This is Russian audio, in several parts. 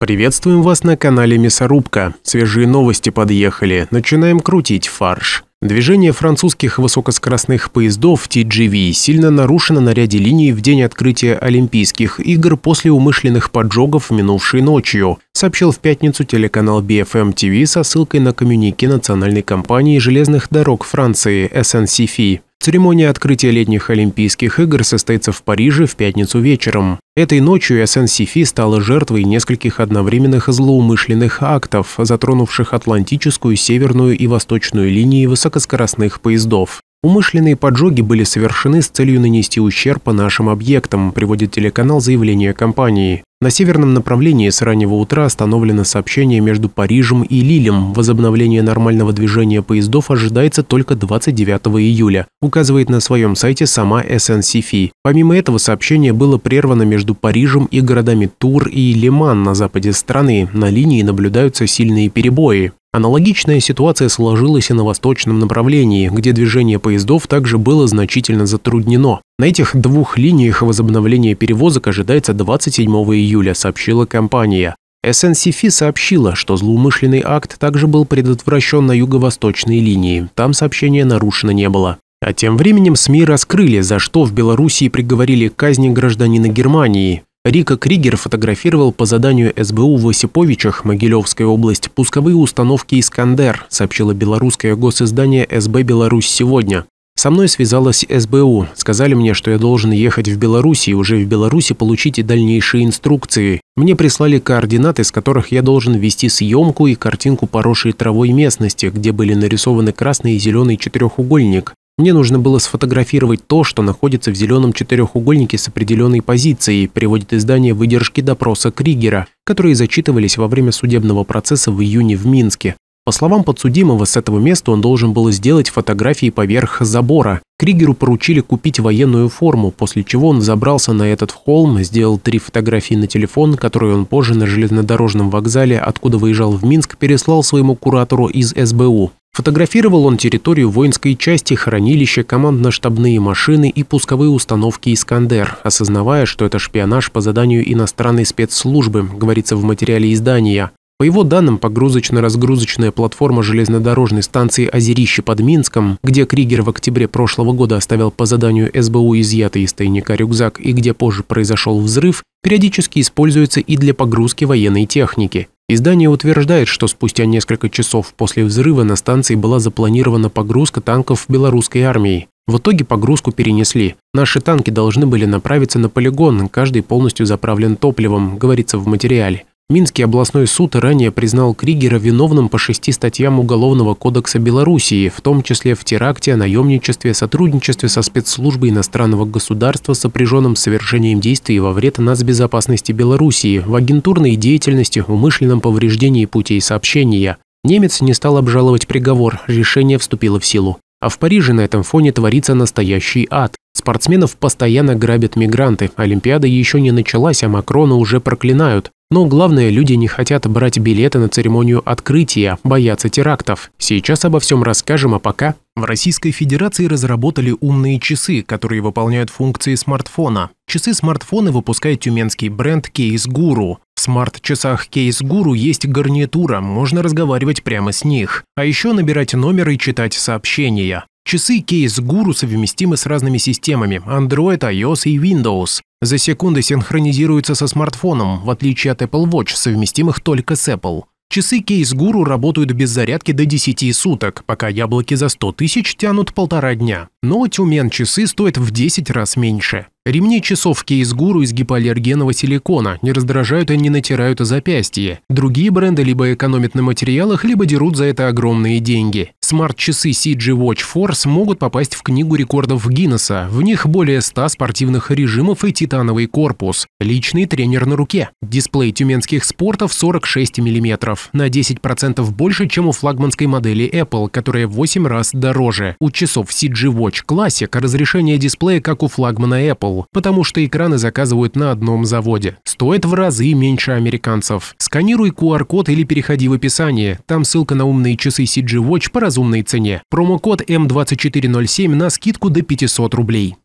Приветствуем вас на канале Мясорубка. Свежие новости подъехали. Начинаем крутить фарш. Движение французских высокоскоростных поездов TGV сильно нарушено на ряде линий в день открытия Олимпийских игр после умышленных поджогов минувшей ночью, сообщил в пятницу телеканал BFM TV со ссылкой на коммюнике национальной компании железных дорог Франции SNCF. Церемония открытия летних Олимпийских игр состоится в Париже в пятницу вечером. Этой ночью СНСИФИ стала жертвой нескольких одновременных злоумышленных актов, затронувших Атлантическую, Северную и Восточную линии высокоскоростных поездов. Умышленные поджоги были совершены с целью нанести ущерб по нашим объектам, приводит телеканал заявление компании. На северном направлении с раннего утра остановлено сообщение между Парижем и Лилем. Возобновление нормального движения поездов ожидается только 29 июля, указывает на своем сайте сама SNCF. Помимо этого, сообщение было прервано между Парижем и городами Тур и Лиман на западе страны. На линии наблюдаются сильные перебои. Аналогичная ситуация сложилась и на восточном направлении, где движение поездов также было значительно затруднено. На этих двух линиях возобновление перевозок ожидается 27 июля, сообщила компания. SNCF сообщила, что злоумышленный акт также был предотвращен на юго-восточной линии. Там сообщение нарушено не было. А тем временем СМИ раскрыли, за что в Белоруссии приговорили к казни гражданина Германии. Рика Кригер фотографировал по заданию СБУ в Осиповичах, Могилевская область, пусковые установки «Искандер», сообщила белорусское госиздание СБ «Беларусь сегодня». Со мной связалась СБУ. Сказали мне, что я должен ехать в Беларусь и уже в Беларуси получить дальнейшие инструкции. Мне прислали координаты, с которых я должен вести съемку и картинку поросшей травой местности, где были нарисованы красный и зеленый четырехугольник. Мне нужно было сфотографировать то, что находится в зеленом четырехугольнике с определенной позицией, приводит издание выдержки допроса Кригера, которые зачитывались во время судебного процесса в июне в Минске. По словам подсудимого, с этого места он должен был сделать фотографии поверх забора. Кригеру поручили купить военную форму, после чего он забрался на этот холм, сделал три фотографии на телефон, которые он позже на железнодорожном вокзале, откуда выезжал в Минск, переслал своему куратору из СБУ. Фотографировал он территорию воинской части, хранилище командно-штабные машины и пусковые установки «Искандер», осознавая, что это шпионаж по заданию иностранной спецслужбы, говорится в материале издания. По его данным, погрузочно-разгрузочная платформа железнодорожной станции Озерище под Минском, где Кригер в октябре прошлого года оставил по заданию СБУ изъятый из тайника рюкзак и где позже произошел взрыв, периодически используется и для погрузки военной техники. Издание утверждает, что спустя несколько часов после взрыва на станции была запланирована погрузка танков белорусской армии. В итоге погрузку перенесли. Наши танки должны были направиться на полигон, каждый полностью заправлен топливом, говорится в материале. Минский областной суд ранее признал Кригера виновным по шести статьям Уголовного кодекса Белоруссии, в том числе в теракте, наемничестве, сотрудничестве со спецслужбой иностранного государства, сопряженном с совершением действий во вред безопасности Белоруссии, в агентурной деятельности, умышленном повреждении путей сообщения. Немец не стал обжаловать приговор, решение вступило в силу. А в Париже на этом фоне творится настоящий ад. Спортсменов постоянно грабят мигранты. Олимпиада еще не началась, а Макрона уже проклинают. Но главное, люди не хотят брать билеты на церемонию открытия, боятся терактов. Сейчас обо всем расскажем, а пока... В Российской Федерации разработали умные часы, которые выполняют функции смартфона. Часы смартфона выпускает тюменский бренд Case Guru. В смарт-часах Case Guru есть гарнитура, можно разговаривать прямо с них. А еще набирать номер и читать сообщения. Часы Кейс Guru совместимы с разными системами – Android, iOS и Windows. За секунды синхронизируются со смартфоном, в отличие от Apple Watch, совместимых только с Apple. Часы Кейс Гуру работают без зарядки до 10 суток, пока яблоки за 100 тысяч тянут полтора дня. Но Тюмен часы стоят в 10 раз меньше. Ремни часовки из гуру из гипоаллергенного силикона не раздражают и не натирают запястье. Другие бренды либо экономят на материалах, либо дерут за это огромные деньги. Смарт-часы CG Watch Force могут попасть в Книгу рекордов Гиннесса. В них более 100 спортивных режимов и титановый корпус. Личный тренер на руке. Дисплей тюменских спортов 46 мм. На 10% больше, чем у флагманской модели Apple, которая в 8 раз дороже. У часов CG Watch Classic разрешение дисплея как у флагмана Apple Apple, потому что экраны заказывают на одном заводе. Стоит в разы меньше американцев. Сканируй QR-код или переходи в описание. Там ссылка на умные часы CG Watch по разумной цене. Промокод M2407 эм на скидку до 500 рублей.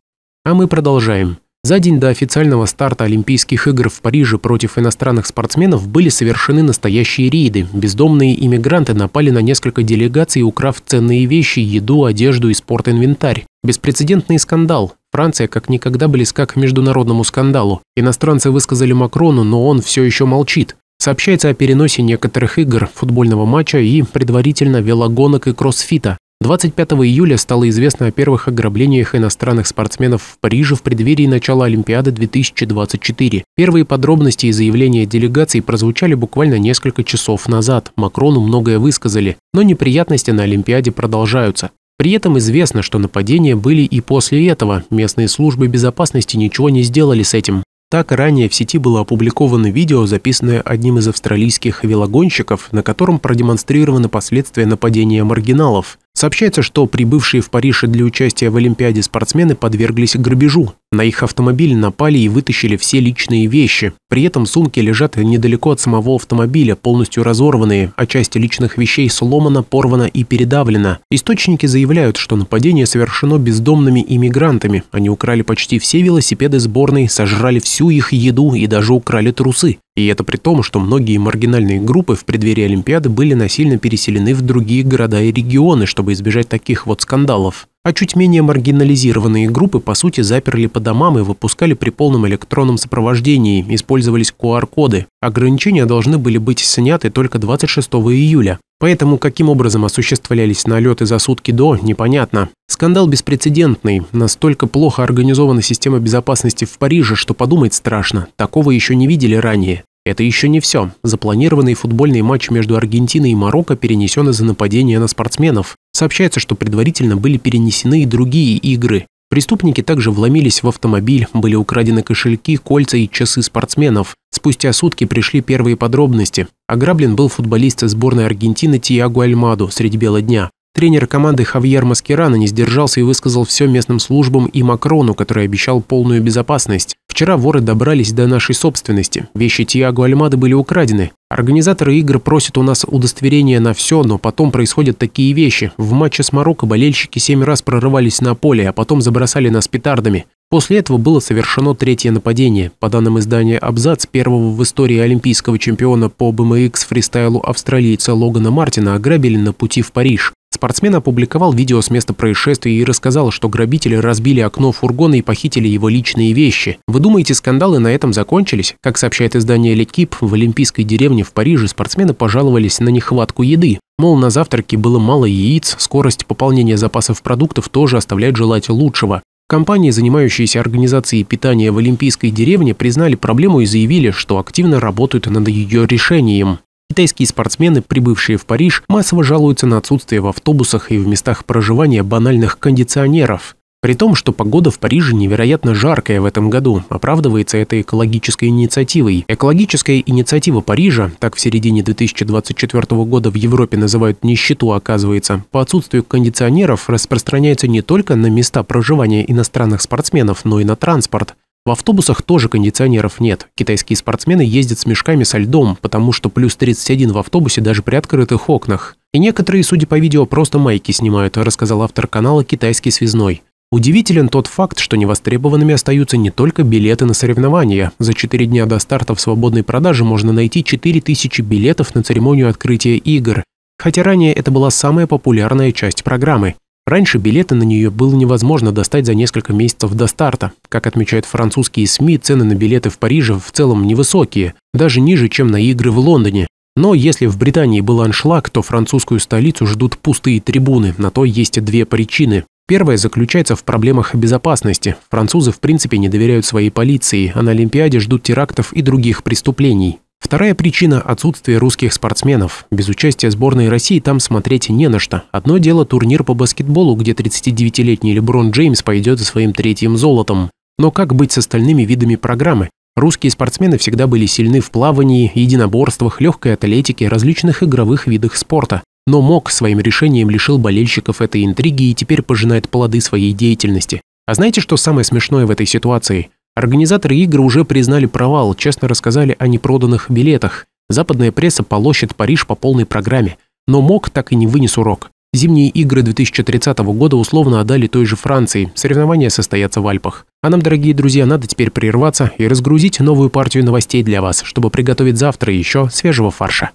А мы продолжаем. За день до официального старта Олимпийских игр в Париже против иностранных спортсменов были совершены настоящие рейды. Бездомные иммигранты напали на несколько делегаций, украв ценные вещи, еду, одежду и спортинвентарь. Беспрецедентный скандал. Франция как никогда близка к международному скандалу. Иностранцы высказали Макрону, но он все еще молчит. Сообщается о переносе некоторых игр, футбольного матча и предварительно велогонок и кроссфита. 25 июля стало известно о первых ограблениях иностранных спортсменов в Париже в преддверии начала Олимпиады 2024. Первые подробности и заявления делегаций прозвучали буквально несколько часов назад. Макрону многое высказали, но неприятности на Олимпиаде продолжаются. При этом известно, что нападения были и после этого, местные службы безопасности ничего не сделали с этим. Так, ранее в сети было опубликовано видео, записанное одним из австралийских велогонщиков, на котором продемонстрированы последствия нападения маргиналов. Сообщается, что прибывшие в Париж для участия в Олимпиаде спортсмены подверглись грабежу. На их автомобиль напали и вытащили все личные вещи. При этом сумки лежат недалеко от самого автомобиля, полностью разорванные, а часть личных вещей сломана, порвана и передавлена. Источники заявляют, что нападение совершено бездомными иммигрантами. Они украли почти все велосипеды сборной, сожрали всю их еду и даже украли трусы. И это при том, что многие маргинальные группы в преддверии Олимпиады были насильно переселены в другие города и регионы, чтобы избежать таких вот скандалов а чуть менее маргинализированные группы, по сути, заперли по домам и выпускали при полном электронном сопровождении, использовались QR-коды. Ограничения должны были быть сняты только 26 июля. Поэтому каким образом осуществлялись налеты за сутки до, непонятно. Скандал беспрецедентный. Настолько плохо организована система безопасности в Париже, что подумать страшно. Такого еще не видели ранее. Это еще не все. Запланированный футбольный матч между Аргентиной и Марокко перенесен из-за нападения на спортсменов. Сообщается, что предварительно были перенесены и другие игры. Преступники также вломились в автомобиль, были украдены кошельки, кольца и часы спортсменов. Спустя сутки пришли первые подробности. Ограблен был футболист сборной Аргентины Тиаго Альмадо средь бела дня. Тренер команды Хавьер Маскерана не сдержался и высказал все местным службам и Макрону, который обещал полную безопасность. Вчера воры добрались до нашей собственности. Вещи Тиаго Альмады были украдены. Организаторы игр просят у нас удостоверения на все, но потом происходят такие вещи. В матче с Марокко болельщики семь раз прорывались на поле, а потом забросали нас петардами. После этого было совершено третье нападение. По данным издания «Абзац», первого в истории олимпийского чемпиона по BMX фристайлу австралийца Логана Мартина ограбили на пути в Париж. Спортсмен опубликовал видео с места происшествия и рассказал, что грабители разбили окно фургона и похитили его личные вещи. Вы думаете, скандалы на этом закончились? Как сообщает издание Лекип, в Олимпийской деревне в Париже спортсмены пожаловались на нехватку еды. Мол, на завтраке было мало яиц, скорость пополнения запасов продуктов тоже оставляет желать лучшего. Компании, занимающиеся организацией питания в Олимпийской деревне, признали проблему и заявили, что активно работают над ее решением. Китайские спортсмены, прибывшие в Париж, массово жалуются на отсутствие в автобусах и в местах проживания банальных кондиционеров. При том, что погода в Париже невероятно жаркая в этом году, оправдывается это экологической инициативой. Экологическая инициатива Парижа, так в середине 2024 года в Европе называют нищету, оказывается, по отсутствию кондиционеров распространяется не только на места проживания иностранных спортсменов, но и на транспорт. В автобусах тоже кондиционеров нет. Китайские спортсмены ездят с мешками со льдом, потому что плюс 31 в автобусе даже при открытых окнах. И некоторые, судя по видео, просто майки снимают, рассказал автор канала «Китайский связной». Удивителен тот факт, что невостребованными остаются не только билеты на соревнования. За 4 дня до старта в свободной продаже можно найти 4000 билетов на церемонию открытия игр. Хотя ранее это была самая популярная часть программы. Раньше билеты на нее было невозможно достать за несколько месяцев до старта. Как отмечают французские СМИ, цены на билеты в Париже в целом невысокие, даже ниже, чем на игры в Лондоне. Но если в Британии был аншлаг, то французскую столицу ждут пустые трибуны, на то есть две причины. Первая заключается в проблемах безопасности. Французы в принципе не доверяют своей полиции, а на Олимпиаде ждут терактов и других преступлений. Вторая причина – отсутствие русских спортсменов. Без участия сборной России там смотреть не на что. Одно дело турнир по баскетболу, где 39-летний Леброн Джеймс пойдет за своим третьим золотом. Но как быть с остальными видами программы? Русские спортсмены всегда были сильны в плавании, единоборствах, легкой атлетике, различных игровых видах спорта. Но МОК своим решением лишил болельщиков этой интриги и теперь пожинает плоды своей деятельности. А знаете, что самое смешное в этой ситуации? Организаторы игр уже признали провал, честно рассказали о непроданных билетах. Западная пресса полощет Париж по полной программе. Но МОК так и не вынес урок. Зимние игры 2030 года условно отдали той же Франции. Соревнования состоятся в Альпах. А нам, дорогие друзья, надо теперь прерваться и разгрузить новую партию новостей для вас, чтобы приготовить завтра еще свежего фарша.